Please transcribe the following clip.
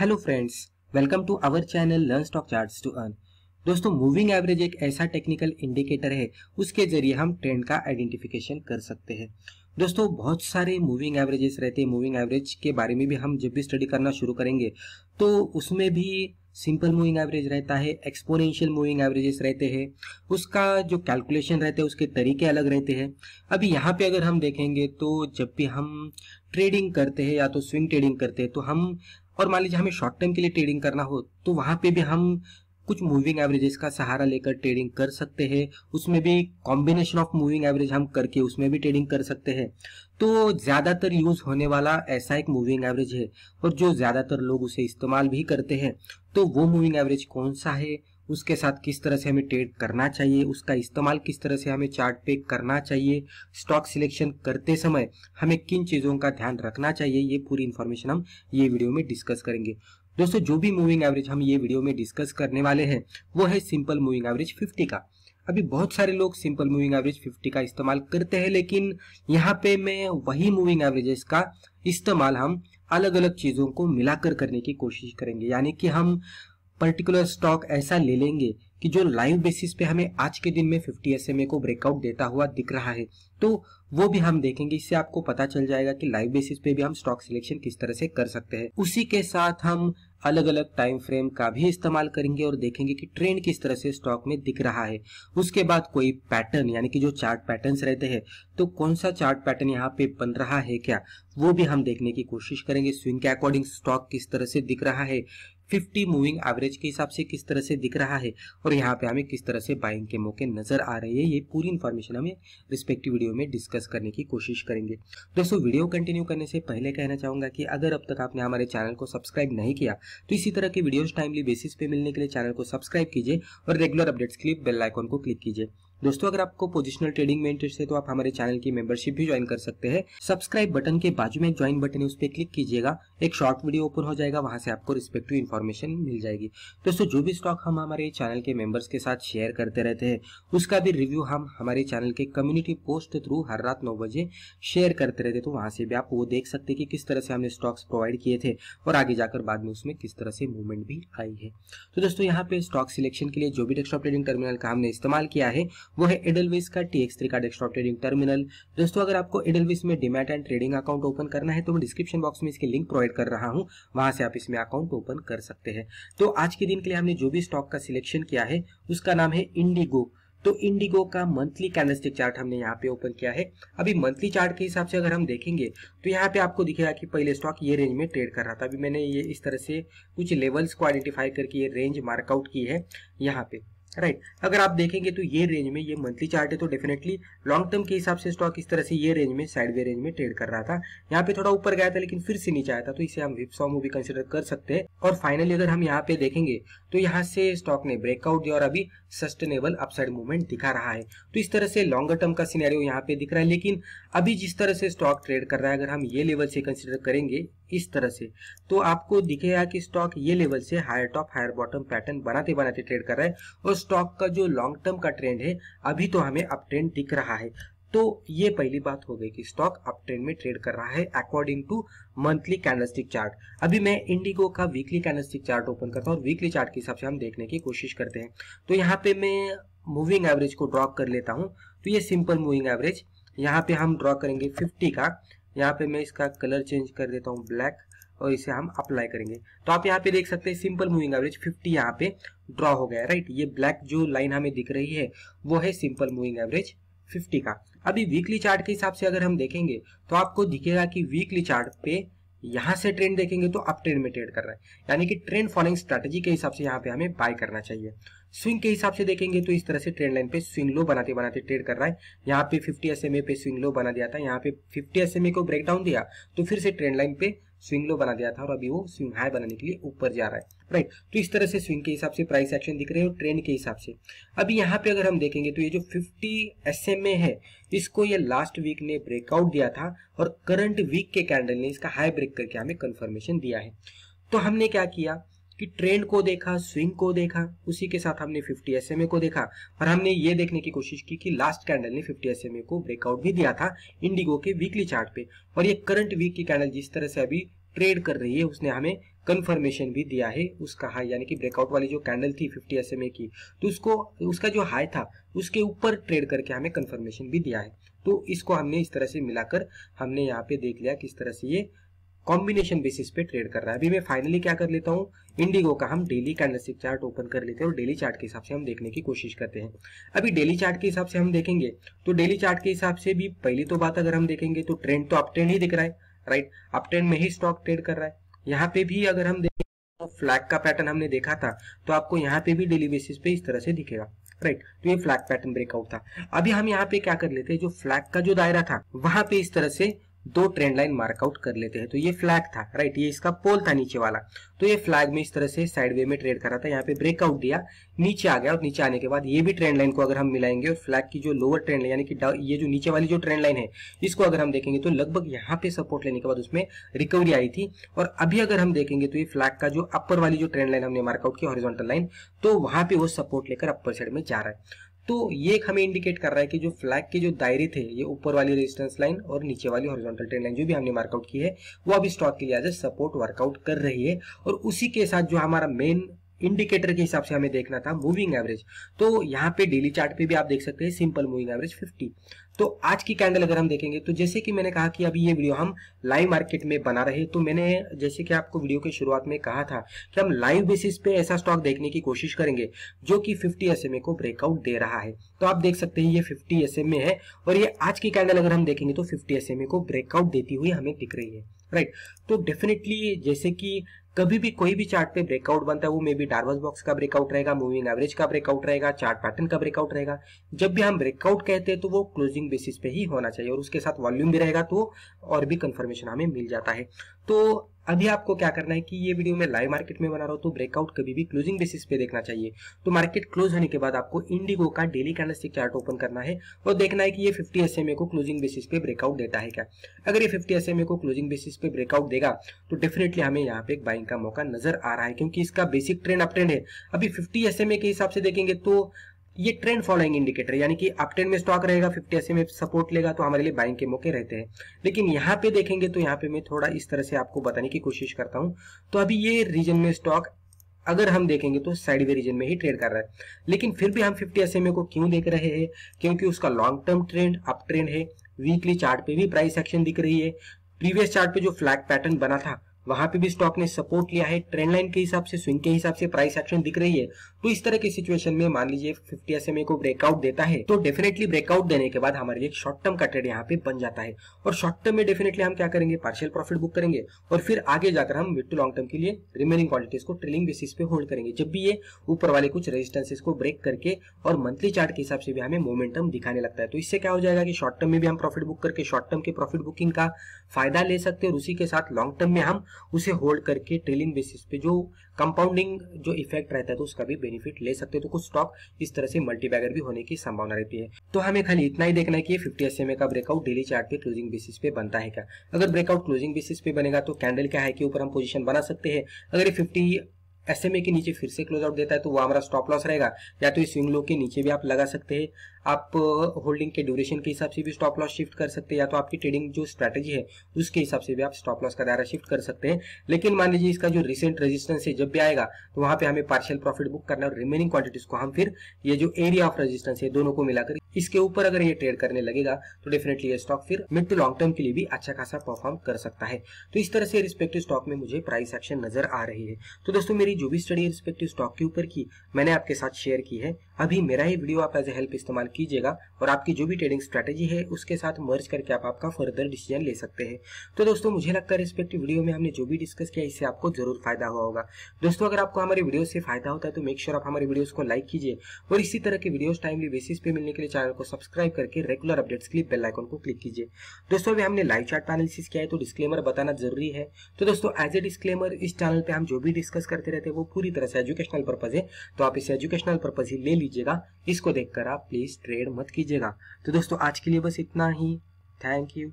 Hello friends welcome to our channel learn stock charts to earn दोस्तों moving average एक ऐसा technical indicator है उसके जरिए हम ट्रेंड का आइडेंटिफिकेशन कर सकते हैं दोस्तों बहुत सारे मूविंग एवरेजेस रहते हैं मूविंग एवरेज के बारे में भी हम जब भी स्टडी करना शुरू करेंगे तो उसमें भी सिंपल मूविंग एवरेज रहता है एक्सपोनेंशियल मूविंग एवरेजेस रहते हैं उसका जो कैलकुलेशन रहता है उसके तरीके अलग रहते हैं अभी यहाँ पे अगर हम देखेंगे तो जब भी हम ट्रेडिंग करते हैं या तो स्विंग ट्रेडिंग करते हैं तो हम और मान लीजिए हमें शॉर्ट टर्म के लिए ट्रेडिंग करना हो तो वहां पे भी हम कुछ मूविंग एवरेजेस का सहारा लेकर ट्रेडिंग कर सकते हैं उसमें भी कॉम्बिनेशन ऑफ मूविंग एवरेज हम करके उसमें भी ट्रेडिंग कर सकते हैं तो ज़्यादातर यूज़ होने वाला ऐसा एक मूविंग एवरेज है और जो ज़्यादातर लोग उसे इस्तेमाल भी करते हैं तो वो मूविंग एवरेज कौन सा है उसके साथ किस तरह से हमें ट्रेड करना चाहिए उसका इस्तेमाल किस तरह से हमें चार्ट पे करना चाहिए स्टॉक सिलेक्शन करते समय हमें किन चीज़ों का ध्यान रखना चाहिए ये पूरी इन्फॉर्मेशन हम ये वीडियो में डिस्कस करेंगे दोस्तों जो भी मूविंग एवरेज हम ये वीडियो में डिस्कस करने वाले हैं वो है सिंपल मूविंग एवरेज फिफ्टी का अभी बहुत सारे लोग सिंपल मूविंग एवरेज 50 का इस्तेमाल करते हैं लेकिन यहाँ पे मैं वही मूविंग एवरेजेस का इस्तेमाल हम अलग अलग चीज़ों को मिलाकर करने की कोशिश करेंगे यानी कि हम पर्टिकुलर स्टॉक ऐसा ले लेंगे कि जो लाइव बेसिस पे हमें आज के दिन में 50 एस को ब्रेकआउट देता हुआ दिख रहा है तो वो भी हम देखेंगे इससे आपको पता चल जाएगा कि लाइव बेसिस पे भी हम स्टॉक सिलेक्शन किस तरह से कर सकते हैं उसी के साथ हम अलग अलग टाइम फ्रेम का भी इस्तेमाल करेंगे और देखेंगे कि ट्रेंड किस तरह से स्टॉक में दिख रहा है उसके बाद कोई पैटर्न यानी कि जो चार्ट पैटर्न रहते हैं तो कौन सा चार्ट पैटर्न यहाँ पे बन रहा है क्या वो भी हम देखने की कोशिश करेंगे स्विंग के अकॉर्डिंग स्टॉक किस तरह से दिख रहा है 50 मूविंग एवरेज के हिसाब से किस तरह से दिख रहा है और यहाँ पे हमें किस तरह से बाइंग के मौके नजर आ रहे हैं ये पूरी इन्फॉर्मेशन हमें रिस्पेक्टिव वीडियो में डिस्कस करने की कोशिश करेंगे दोस्तों वीडियो कंटिन्यू करने से पहले कहना चाहूंगा कि अगर अब तक आपने हमारे चैनल को सब्सक्राइब नहीं किया तो इसी तरह के वीडियोज टाइमली बेसिस पे मिलने के लिए चैनल को सब्सक्राइब कीजिए और रेगुलर अपडेट्स के लिए बेल आइकॉन को क्लिक कीजिए दोस्तों अगर आपको पोजिशनल ट्रेडिंग में इंटरेस्ट है तो आप हमारे चैनल की मेंबरशिप भी ज्वाइन कर सकते हैं सब्सक्राइब बटन के बाजू में ज्वाइन बटन है उस पर क्लिक कीजिएगा एक शॉर्ट वीडियो ऊपर हो जाएगा वहां से आपको रिस्पेक्टिव इन्फॉर्मेशन मिल जाएगी दोस्तों जो भी स्टॉक हम हमारे चैनल के मेंबर्स के साथ शेयर करते रहते हैं उसका भी रिव्यू हम हमारे चैनल के कम्युनिटी पोस्ट थ्रू हर रात नौ बजे शेयर करते रहते तो वहां से भी आप वो देख सकते कि किस तरह से हमने स्टॉक्स प्रोवाइड किए थे और आगे जाकर बाद में उसमें किस तरह से मूवमेंट भी आई है तो दोस्तों यहाँ पे स्टॉक सिलेक्शन के लिए जो भी डेस्कटॉप ट्रेडिंग टर्मिनल का हमने इस्तेमाल किया है वो है एडलविस का टी एक्स थ्री का डेस्कटॉप ट्रेडिंग टर्मिनल दोस्तों अगर आपको एडलविस में demat and trading account open करना है तो मैं डिस्क्रिप्शन बॉक्स में इसके लिंक प्रोवाइड कर रहा हूँ वहां से आप इसमें अकाउंट ओपन कर सकते हैं तो आज के दिन के लिए हमने जो भी स्टॉक का सिलेक्शन किया है उसका नाम है इंडिगो तो इंडिगो का मंथली कैंडलस्टिक चार्ट हमने यहाँ पे ओपन किया है अभी मंथली चार्ट के हिसाब से अगर हम देखेंगे तो यहाँ पे आपको दिखेगा कि पहले स्टॉक ये रेंज में ट्रेड कर रहा था अभी मैंने ये इस तरह से कुछ लेवल्स को आइडेंटिफाई करके ये रेंज मार्कआउट की है यहाँ पे राइट right. अगर आप देखेंगे तो ये रेंज में ये मंथली चार्ट है तो डेफिनेटली लॉन्ग टर्म के हिसाब से स्टॉक इस तरह से ये रेंज में साइडवे रेंज में ट्रेड कर रहा था यहाँ पे थोड़ा ऊपर गया था लेकिन फिर से नीचे आया था तो इसे हम विपसॉ मूवी कंसिडर कर सकते हैं और फाइनली अगर हम यहाँ पे देखेंगे तो यहाँ से स्टॉक ने ब्रेकआउट दिया और अभी सस्टेनेबल अपसाइड मूवमेंट दिखा रहा है तो इस तरह से लॉन्गर टर्म का सीनेरियो यहाँ पे दिख रहा है लेकिन अभी जिस तरह से स्टॉक ट्रेड कर रहा है अगर हम ये लेवल से कंसिडर करेंगे इस तरह से तो आपको दिखेगा कि स्टॉक ये लेवल से higher top higher bottom pattern बनाते बनाते ट्रेड कर रहा है और स्टॉक का जो लॉन्ग टर्म का ट्रेंड है अभी तो हमें अप ट्रेंड दिख रहा है तो ये पहली बात हो गई कि स्टॉक अप ट्रेंड में ट्रेड कर रहा है according to monthly candlestick chart अभी मैं इंडिगो का वीकली कैंडलस्टिक चार्ट ओपन करता हूँ और वीकली चार्ट के हिसाब से हम देखने की कोशिश करते हैं तो यहाँ पे मैं मूविंग एवरेज को ड्रॉ कर लेता हूँ तो ये सिंपल मूविंग एवरेज यहाँ पे हम ड्रॉ करेंगे 50 का यहाँ पे मैं इसका कलर चेंज कर देता हूँ ब्लैक और इसे हम अप्लाई करेंगे तो आप यहाँ पे देख सकते हैं सिंपल मूविंग एवरेज 50 यहाँ पे ड्रॉ हो गया राइट ये ब्लैक जो लाइन हमें दिख रही है वो है सिंपल मूविंग एवरेज 50 का अभी वीकली चार्ट के हिसाब से अगर हम देखेंगे तो आपको दिखेगा कि वीकली चार्ट पे यहाँ से ट्रेंड देखेंगे तो अप ट्रेंड में ट्रेड कर रहा है यानी कि ट्रेंड फॉलोइंग स्ट्रेटेजी के हिसाब से यहाँ पे हमें बाय करना चाहिए स्विंग के हिसाब से देखेंगे तो इस तरह से ट्रेंड लाइन पे स्विंग लो बनाते बनाते ट्रेड कर रहा है यहाँ पे 50 एस पे स्विंग लो बना दिया था यहाँ पे 50 एस को ब्रेक डाउन दिया तो फिर से ट्रेंड लाइन पे स्विंग लो बना दिया था और अभी वो स्विंग हाई बनाने के लिए ऊपर जा रहा है राइट तो इस तरह से स्विंग के हिसाब से प्राइस एक्शन दिख रहे हैं और ट्रेंड के हिसाब से अभी यहाँ पे अगर हम देखेंगे तो ये जो 50 एस है इसको ये लास्ट वीक ने ब्रेकआउट दिया था और करंट वीक के कैंडल ने इसका हाई ब्रेक करके हमें कन्फर्मेशन दिया है तो हमने क्या किया कि ट्रेंड को देखा स्विंग को देखा उसी के साथ हमने 50 एस को देखा और हमने ये देखने की कोशिश की कि लास्ट कैंडल ने 50 एस को ब्रेकआउट भी दिया था इंडिगो के वीकली चार्ट पे और ये करंट वीक की कैंडल जिस तरह से अभी ट्रेड कर रही है उसने हमें कंफर्मेशन भी दिया है उसका हाई यानी कि ब्रेकआउट वाली जो कैंडल थी 50 एस की तो उसको उसका जो हाई था उसके ऊपर ट्रेड करके हमें कंफर्मेशन भी दिया है तो इसको हमने इस तरह से मिलाकर हमने यहाँ पे देख लिया किस तरह से ये कॉम्बिनेशन बेसिस पे ट्रेड कर रहा है अभी मैं फाइनली क्या कर लेता हूँ इंडिगो का हम डेली कैंडलस्टिक चार्ट ओपन कर लेते हैं और डेली चार्ट के हिसाब से हम देखने की कोशिश करते हैं अभी डेली चार्ट के हिसाब से हम देखेंगे तो डेली चार्ट के हिसाब से भी पहली तो बात अगर हम देखेंगे तो ट्रेंड तो अपट्रेंड ही दिख रहा है राइट अपट्रेंड में ही स्टॉक ट्रेड कर रहा है यहाँ पे भी अगर हम देखें तो फ्लैग का पैटर्न हमने देखा था तो आपको यहाँ पे भी डेली बेसिस पे इस तरह से दिखेगा राइट right. तो ये फ्लैग पैटर्न ब्रेकआउट था अभी हम यहाँ पे क्या कर लेते हैं जो फ्लैग का जो दायरा था वहां पे इस तरह से दो ट्रेंड लाइन मार्कआउट कर लेते हैं तो ये फ्लैग था राइट ये इसका पोल था नीचे वाला तो ये फ्लैग में इस तरह से साइड वे में ट्रेड करा था यहाँ पे ब्रेकआउट दिया नीचे आ गया और नीचे आने के बाद ये भी ट्रेंड लाइन को अगर हम मिलाएंगे और फ्लैग की जो लोअर ट्रेंड लाइन यानी कि ये जो नीचे वाली जो ट्रेंड लाइन है इसको अगर हम देखेंगे तो लगभग यहाँ पे सपोर्ट लेने के बाद उसमें रिकवरी आई थी और अभी अगर हम देखेंगे तो ये फ्लैग का जो अपर वाली जो ट्रेंड लाइन हमने मार्कआउट किया हॉरिजॉन्टल लाइन तो वहां पे वो सपोर्ट लेकर अपर साइड में जा रहा है तो ये हमें इंडिकेट कर रहा है कि जो फ्लैग के जो दायरे थे ये ऊपर वाली रेजिस्टेंस लाइन और नीचे वाली हॉरिजॉन्टल ट्रेंड लाइन जो भी हमने मार्कआउट की है वो अभी स्टॉक के लिए सपोर्ट वर्कआउट कर रही है और उसी के साथ जो हमारा मेन इंडिकेटर के हिसाब से हमें देखना था मूविंग एवरेज तो यहाँ पे डेली चार्ट पे भी आप देख सकते हैं सिंपल मूविंग एवरेज 50 तो आज की कैंडल अगर हम देखेंगे तो जैसे कि मैंने कहा कि अभी ये वीडियो हम लाइव मार्केट में बना रहे तो मैंने जैसे कि आपको वीडियो के शुरुआत में कहा था कि हम लाइव बेसिस पे ऐसा स्टॉक देखने की कोशिश करेंगे जो की फिफ्टी एस को ब्रेकआउट दे रहा है तो आप देख सकते हैं ये फिफ्टी एस है और ये आज की कैंडल अगर हम देखेंगे तो फिफ्टी एस को ब्रेकआउट देती हुई हमें दिख रही है राइट right. तो डेफिनेटली जैसे कि कभी भी कोई भी चार्ट पे ब्रेकआउट बनता है वो मे बी डार्वस बॉक्स का ब्रेकआउट रहेगा मूविंग एवरेज का ब्रेकआउट रहेगा चार्ट पैटर्न का ब्रेकआउट रहेगा जब भी हम ब्रेकआउट कहते हैं तो वो क्लोजिंग बेसिस पे ही होना चाहिए और उसके साथ वॉल्यूम भी रहेगा तो और भी कंफर्मेशन हमें मिल जाता है तो अभी आपको क्या करना है कि ये वीडियो मैं लाइव मार्केट में बना रहा हूँ तो ब्रेकआउट कभी भी क्लोजिंग बेसिस पे देखना चाहिए तो मार्केट क्लोज होने के बाद आपको इंडिगो का डेली कैंडलस्टिक चार्ट ओपन करना है और देखना है कि ये फिफ्टी एस को क्लोजिंग बेसिस पे ब्रेकआउट देता है क्या अगर ये फिफ्टी एस को क्लोजिंग बेसिस पे ब्रेकआउट देगा तो डेफिनेटली हमें यहाँ पे एक बाइंग का मौका नजर आ रहा है क्योंकि इसका बेसिक ट्रेंड अप ट्रेंड है अभी फिफ्टी एस के हिसाब से देखेंगे तो ये ट्रेंड फॉलोइंग इंडिकेटर यानी कि अप ट्रेंड में स्टॉक रहेगा फिफ्टी ऐसे में सपोर्ट लेगा तो हमारे लिए बाइंग के मौके रहते हैं लेकिन यहाँ पे देखेंगे तो यहाँ पे मैं थोड़ा इस तरह से आपको बताने की कोशिश करता हूँ तो अभी ये रीजन में स्टॉक अगर हम देखेंगे तो साइड रीजन में ही ट्रेड कर रहा है लेकिन फिर भी हम फिफ्टी एस को क्यों देख रहे हैं क्योंकि उसका long term trend up trend है वीकली चार्ट पे भी प्राइस एक्शन दिख रही है प्रीवियस चार्ट पे जो फ्लैग पैटर्न बना था वहां पे भी स्टॉक ने सपोर्ट लिया है ट्रेंड लाइन के हिसाब से स्विंग के हिसाब से प्राइस एक्शन दिख रही है तो इस तरह की सिचुएशन में मान लीजिए फिफ्टी एस को ब्रेकआउट देता है तो डेफिनेटली ब्रेकआउट देने के बाद हमारे लिए शॉर्ट टर्म का ट्रेड यहाँ पे बन जाता है और शॉर्ट टर्म में डेफिनेटली हम क्या करेंगे पार्शियल प्रॉफिट बुक करेंगे और फिर आगे जाकर हम मिड टू लॉन्ग टर्म के लिए रिमेनिंग क्वालिटीज को ट्रेलिंग बेसिस पे होल्ड करेंगे जब भी ये ऊपर वाले कुछ रेजिस्टेंसेस को ब्रेक करके और मंथली चार्ट के हिसाब से भी हमें मोमेंटम दिखाने लगता है तो इससे क्या हो जाएगा कि शॉर्ट टर्म में भी हम प्रॉफिट बुक करके शॉर्ट टर्म के प्रॉफिट बुकिंग का फायदा ले सकते हैं और उसी के साथ लॉन्ग टर्म में हम उसे होल्ड करके ट्रेलिंग बेसिस पे जो कंपाउंडिंग जो इफेक्ट रहता है तो उसका भी बेनिफिट ले सकते हो तो कुछ स्टॉक इस तरह से मल्टीबैगर भी होने की संभावना रहती है तो हमें खाली इतना ही देखना है कि फिफ्टी एस का ब्रेकआउट डेली चार्ट पे क्लोजिंग बेसिस पे बनता है क्या अगर ब्रेकआउट क्लोजिंग बेसिस पे बनेगा तो कैंडल क्या है के ऊपर हम पोजिशन बना सकते हैं अगर ये फिफ्टी एस के नीचे फिर से क्लोज आउट देता है तो वो हमारा स्टॉप लॉस रहेगा या तो इस स्विंग लो के नीचे भी आप लगा सकते हैं आप होल्डिंग के ड्यूरेशन के हिसाब से भी स्टॉप लॉस शिफ्ट कर सकते हैं या तो आपकी ट्रेडिंग जो स्ट्रेटेजी है उसके हिसाब से भी आप स्टॉप लॉस का दायरा शिफ्ट कर सकते हैं लेकिन मान लीजिए इसका जो रिसेंट रेजिस्टेंस है जब भी आएगा तो वहां पर हमें पार्शियल प्रॉफिट बुक करना और रिमेनिंग क्वांटिटीज को हम फिर ये जो एरिया ऑफ रेजिस्टेंस है दोनों को मिलाकर इसके ऊपर अगर ये ट्रेड करने लगेगा तो डेफिनेटली ये स्टॉक फिर मिड टू लॉन्ग टर्म के लिए भी अच्छा खासा परफॉर्म कर सकता है तो इस तरह से रिस्पेक्टिव स्टॉक में मुझे प्राइस एक्शन नजर आ रही है तो दोस्तों मेरी जो भी स्टडी रिस्पेक्टिव स्टॉक के ऊपर की मैंने आपके साथ शेयर की है अभी मेरा ही वीडियो आप एज ए हेल्प इस्तेमाल कीजिएगा और आपकी जो भी ट्रेडिंग स्ट्रेटेजी है उसके साथ मर्ज करके आप आपका फर्दर डिसीजन ले सकते हैं तो दोस्तों मुझे लगता है रिस्पेक्टिव वीडियो में हमने जो भी डिस्कस किया इससे आपको जरूर फायदा हुआ होगा दोस्तों अगर आपको हमारे वीडियो से फायदा होता है तो मेक श्योर आप हमारे वीडियो को लाइक कीजिए और इसी तरह के वीडियो टाइमली बेसिस पे मिलने के लिए चैनल को सब्सक्राइब करके रेगुलर अपडेट्स के लिए बेल को क्लिक कीजिए दोस्तों अभी हमने लाइव चार्ट एनालिसिस किया है तो डिस्क्लेमर बताना जरूरी है तो दोस्तों एज ए डिस्क्लेमर इस चैनल पर हम जो भी डिस्कस करते रहते हैं वो पूरी तरह से एजुकेशनल पर्पज है तो आप इसे एजुकेशनल पर्पज ही ले लीजिए लीजिएगा इसको देखकर आप प्लीज़ ट्रेड मत कीजिएगा तो दोस्तों आज के लिए बस इतना ही थैंक यू